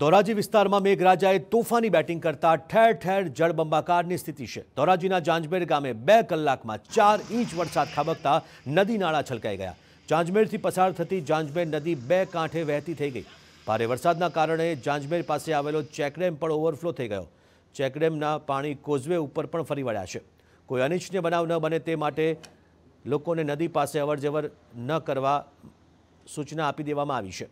ધોરાજી વિસ્તારમાં મેઘરાજાએ તોફાની બેટિંગ કરતા ઠેર ઠેર જળબંબાકારની સ્થિતિ છે. ધોરાજીના જાંજમેર ગામે 2 કલાકમાં 4 ઇંચ વરસાદ ખાબકતા નદી નાળા છલકાઈ ગયા. જાંજમેરથી પસાર થતી જાંજમેર નદી બે કાંઠે વહેતી થઈ ગઈ. ભારે વરસાદના કારણે જાંજમેર પાસે આવેલો ચેકડેમ પણ ઓવરફ્લો થઈ ગયો. ચેકડેમનું પાણી કોઝવે ઉપર પણ ફરી વળ્યા છે. કોઈ અનિચ્છનીય બનાવ ન બને તે માટે લોકોને નદી પાસે અવરજવર ન કરવા સૂચના આપી દેવામાં આવી છે.